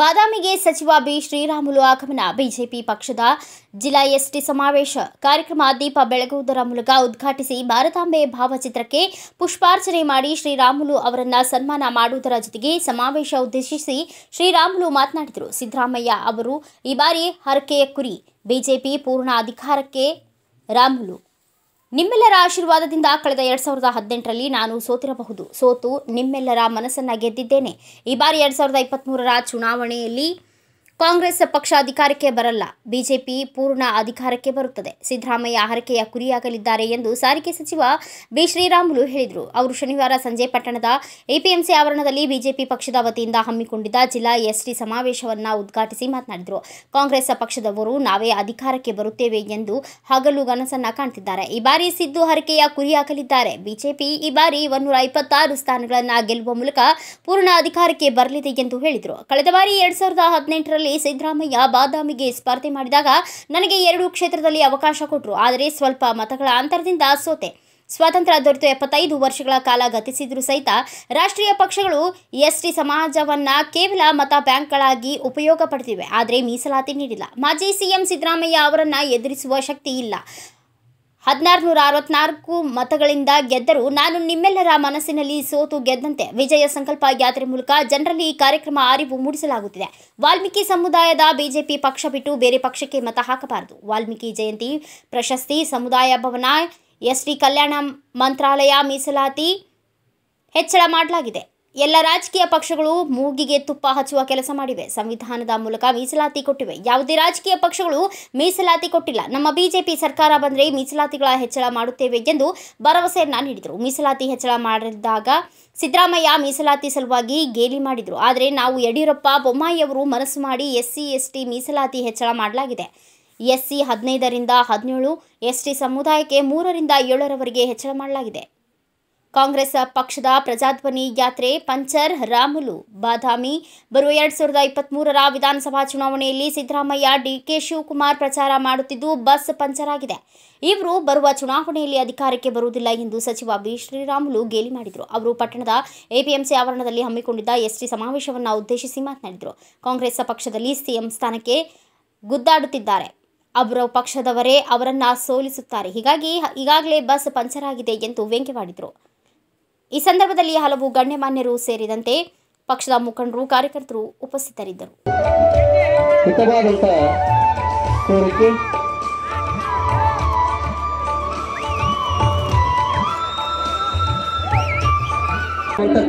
ಬಾದಾಮಿಗೆ ಸಚಿವ ಬಿ ಶ್ರೀರಾಮುಲು ಆಗಮನ ಬಿಜೆಪಿ ಪಕ್ಷದ ಜಿಲ್ಲಾ ಎಸ್ಟಿ ಸಮಾವೇಶ ಕಾರ್ಯಕ್ರಮ ದೀಪ ಬೆಳಗುವುದರ ಮೂಲಕ ಉದ್ಘಾಟಿಸಿ ಭಾರತಾಂಬೆ ಭಾವಚಿತ್ರಕ್ಕೆ ಪುಷ್ಪಾರ್ಚನೆ ಮಾಡಿ ಶ್ರೀರಾಮುಲು ಅವರನ್ನ ಸನ್ಮಾನ ಮಾಡುವುದರ ಜೊತೆಗೆ ಸಮಾವೇಶ ಉದ್ದೇಶಿಸಿ ಶ್ರೀರಾಮುಲು ಮಾತನಾಡಿದರು ಸಿದ್ದರಾಮಯ್ಯ ಅವರು ಈ ಬಾರಿ ಹರಕೆಯ ಕುರಿ ಬಿಜೆಪಿ ಪೂರ್ಣ ಅಧಿಕಾರಕ್ಕೆ ರಾಮುಲು ನಿಮ್ಮೆಲ್ಲರ ಆಶೀರ್ವಾದದಿಂದ ಕಳೆದ ಎರಡು ಸಾವಿರದ ಹದಿನೆಂಟರಲ್ಲಿ ನಾನು ಸೋತಿರಬಹುದು ಸೋತು ನಿಮ್ಮೆಲ್ಲರ ಮನಸ್ಸನ್ನು ಗೆದ್ದಿದ್ದೇನೆ ಈ ಬಾರಿ ಎರಡು ಸಾವಿರದ ಇಪ್ಪತ್ತ್ಮೂರರ ಚುನಾವಣೆಯಲ್ಲಿ ಕಾಂಗ್ರೆಸ್ ಪಕ್ಷ ಅಧಿಕಾರಕ್ಕೆ ಬರಲ್ಲ ಬಿಜೆಪಿ ಪೂರ್ಣ ಅಧಿಕಾರಕ್ಕೆ ಬರುತ್ತದೆ ಸಿದ್ದರಾಮಯ್ಯ ಹರಕೆಯ ಕುರಿಯಾಗಲಿದ್ದಾರೆ ಎಂದು ಸಾರಿಗೆ ಸಚಿವ ಬಿ ಶ್ರೀರಾಮುಲು ಹೇಳಿದರು ಅವರು ಶನಿವಾರ ಸಂಜೆ ಪಟ್ಟಣದ ಎಪಿಎಂಸಿ ಆವರಣದಲ್ಲಿ ಬಿಜೆಪಿ ಪಕ್ಷದ ವತಿಯಿಂದ ಹಮ್ಮಿಕೊಂಡಿದ್ದ ಜಿಲ್ಲಾ ಎಸ್ಟಿ ಸಮಾವೇಶವನ್ನು ಉದ್ಘಾಟಿಸಿ ಮಾತನಾಡಿದರು ಕಾಂಗ್ರೆಸ್ ಪಕ್ಷದವರು ನಾವೇ ಅಧಿಕಾರಕ್ಕೆ ಬರುತ್ತೇವೆ ಎಂದು ಹಗಲು ಗನಸನ್ನ ಕಾಣ್ತಿದ್ದಾರೆ ಈ ಬಾರಿ ಸಿದ್ದು ಹರಕೆಯ ಕುರಿಯಾಗಲಿದ್ದಾರೆ ಬಿಜೆಪಿ ಈ ಬಾರಿ ಒಂದೂರ ಇಪ್ಪತ್ತಾರು ಸ್ಥಾನಗಳನ್ನು ಗೆಲ್ಲುವ ಮೂಲಕ ಪೂರ್ಣ ಅಧಿಕಾರಕ್ಕೆ ಬರಲಿದೆ ಎಂದು ಹೇಳಿದರು ಕಳೆದ ಬಾರಿ ಎರಡು ಸಾವಿರದ ಹದಿನೆಂಟರಲ್ಲಿ ಸಿದ್ದರಾಮಯ್ಯ ಬಾದಾಮಿಗೆ ಸ್ಪರ್ಧೆ ಮಾಡಿದಾಗ ನನಗೆ ಎರಡು ಕ್ಷೇತ್ರದಲ್ಲಿ ಅವಕಾಶ ಕೊಟ್ಟರು ಆದರೆ ಸ್ವಲ್ಪ ಮತಗಳ ಅಂತರದಿಂದ ಸೋತೆ ಸ್ವಾತಂತ್ರ್ಯ ದೊರೆತು ಎಪ್ಪತ್ತೈದು ವರ್ಷಗಳ ಕಾಲ ಗತಿಸಿದ್ರು ಸಹಿತ ರಾಷ್ಟ್ರೀಯ ಪಕ್ಷಗಳು ಎಸ್ಟಿ ಸಮಾಜವನ್ನ ಕೇವಲ ಮತ ಬ್ಯಾಂಕ್ಗಳಾಗಿ ಉಪಯೋಗ ಪಡೆದಿವೆ ಆದರೆ ಮೀಸಲಾತಿ ನೀಡಿಲ್ಲ ಮಾಜಿ ಸಿಎಂ ಸಿದ್ದರಾಮಯ್ಯ ಅವರನ್ನು ಎದುರಿಸುವ ಶಕ್ತಿ ಇಲ್ಲ ಹದಿನಾರು ನೂರ ಅರವತ್ನಾಲ್ಕು ಮತಗಳಿಂದ ಗೆದ್ದರು ನಾನು ನಿಮ್ಮೆಲ್ಲರ ಮನಸ್ಸಿನಲ್ಲಿ ಸೋತು ಗೆದ್ದಂತೆ ವಿಜಯ ಸಂಕಲ್ಪ ಯಾತ್ರೆ ಮೂಲಕ ಜನರಲ್ಲಿ ಈ ಕಾರ್ಯಕ್ರಮ ಅರಿವು ಮೂಡಿಸಲಾಗುತ್ತಿದೆ ವಾಲ್ಮೀಕಿ ಸಮುದಾಯದ ಬಿಜೆಪಿ ಪಕ್ಷ ಬಿಟ್ಟು ಬೇರೆ ಪಕ್ಷಕ್ಕೆ ಮತ ಹಾಕಬಾರದು ವಾಲ್ಮೀಕಿ ಜಯಂತಿ ಪ್ರಶಸ್ತಿ ಸಮುದಾಯ ಭವನ ಎಸ್ಡಿ ಕಲ್ಯಾಣ ಮಂತ್ರಾಲಯ ಮೀಸಲಾತಿ ಹೆಚ್ಚಳ ಮಾಡಲಾಗಿದೆ ಎಲ್ಲ ರಾಜಕೀಯ ಪಕ್ಷಗಳು ಮೂಗಿಗೆ ತುಪ್ಪ ಹಚ್ಚುವ ಕೆಲಸ ಮಾಡಿವೆ ಸಂವಿಧಾನದ ಮೂಲಕ ಮೀಸಲಾತಿ ಕೊಟ್ಟಿವೆ ಯಾವುದೇ ರಾಜಕೀಯ ಪಕ್ಷಗಳು ಮೀಸಲಾತಿ ಕೊಟ್ಟಿಲ್ಲ ನಮ್ಮ ಬಿಜೆಪಿ ಸರ್ಕಾರ ಬಂದರೆ ಮೀಸಲಾತಿಗಳ ಹೆಚ್ಚಳ ಮಾಡುತ್ತೇವೆ ಎಂದು ಭರವಸೆಯನ್ನ ನೀಡಿದರು ಮೀಸಲಾತಿ ಹೆಚ್ಚಳ ಮಾಡಿದಾಗ ಸಿದ್ದರಾಮಯ್ಯ ಮೀಸಲಾತಿ ಸಲುವಾಗಿ ಗೇಲಿ ಮಾಡಿದರು ಆದರೆ ನಾವು ಯಡಿಯೂರಪ್ಪ ಬೊಮ್ಮಾಯಿಯವರು ಮನಸ್ಸು ಮಾಡಿ ಎಸ್ ಎಸ್ಟಿ ಮೀಸಲಾತಿ ಹೆಚ್ಚಳ ಮಾಡಲಾಗಿದೆ ಸಿ ಹದಿನೈದರಿಂದ ಹದಿನೇಳು ಟಿ ಸಮುದಾಯಕ್ಕೆ ಮೂರರಿಂದ ಏಳರವರೆಗೆ ಹೆಚ್ಚಳ ಮಾಡಲಾಗಿದೆ ಕಾಂಗ್ರೆಸ್ ಪಕ್ಷದ ಪ್ರಜಾಧ್ವನಿ ಯಾತ್ರೆ ಪಂಚರ್ ರಾಮುಲು ಬಾದಾಮಿ ಬರುವ ಎರಡ್ ಸಾವಿರದ ಮೂರರ ವಿಧಾನಸಭಾ ಚುನಾವಣೆಯಲ್ಲಿ ಸಿದ್ದರಾಮಯ್ಯ ಡಿಕೆ ಶಿವಕುಮಾರ್ ಪ್ರಚಾರ ಮಾಡುತ್ತಿದ್ದು ಬಸ್ ಪಂಚರ್ ಆಗಿದೆ ಇವರು ಬರುವ ಚುನಾವಣೆಯಲ್ಲಿ ಅಧಿಕಾರಕ್ಕೆ ಬರುವುದಿಲ್ಲ ಎಂದು ಸಚಿವ ಬಿ ಶ್ರೀರಾಮುಲು ಗೇಲಿ ಮಾಡಿದರು ಅವರು ಪಟ್ಟಣದ ಎಪಿಎಂಸಿ ಆವರಣದಲ್ಲಿ ಹಮ್ಮಿಕೊಂಡಿದ್ದ ಎಸ್ಟಿ ಸಮಾವೇಶವನ್ನು ಉದ್ದೇಶಿಸಿ ಮಾತನಾಡಿದರು ಕಾಂಗ್ರೆಸ್ ಪಕ್ಷದಲ್ಲಿ ಸಿಎಂ ಸ್ಥಾನಕ್ಕೆ ಗುದ್ದಾಡುತ್ತಿದ್ದಾರೆ ಅವರ ಪಕ್ಷದವರೇ ಅವರನ್ನ ಸೋಲಿಸುತ್ತಾರೆ ಹೀಗಾಗಿ ಈಗಾಗಲೇ ಬಸ್ ಪಂಚರ್ ಆಗಿದೆ ಎಂದು ವ್ಯಂಗ್ಯವಾಡಿದರು ಈ ಸಂದರ್ಭದಲ್ಲಿ ಹಲವು ಗಣ್ಯಮಾನ್ಯರು ಸೇರಿದಂತೆ ಪಕ್ಷದ ಮುಖಂಡರು ಕಾರ್ಯಕರ್ತರು ಉಪಸ್ಥಿತರಿದ್ದರು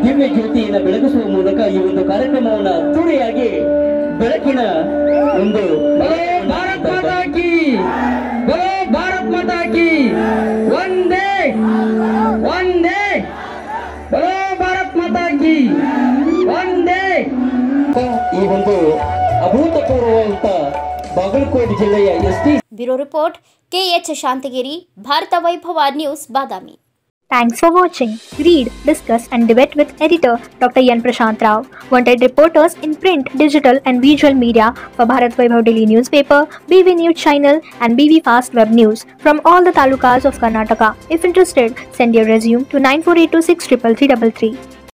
ದಿವ್ಯ ಜ್ಯೋತಿಯನ್ನು ಬೆಳಗಿಸುವ ಮೂಲಕ ಈ ಒಂದು ಕಾರ್ಯಕ್ರಮವನ್ನು ಅದ್ದೂರಿಯಾಗಿ ಬೆಳಕಿನ ಒಂದು ಈ ಒಂದು ಅಭೂತಪೂರ್ವವಂತ ಬಾಗಲಕೋಟೆ ಜಿಲ್ಲೆಯ ST bureau report KH Shantagiri Bharat Vaibhav news Badami Thanks for watching. Read, discuss and debate with editor Dr. Yan Prashant Rao. Wanted reporters in print, digital and visual media for Bharat Vaibhav Daily Newspaper, BV News Channel and BV Fast Web News from all the talukas of Karnataka. If interested, send your resume to 9482633333.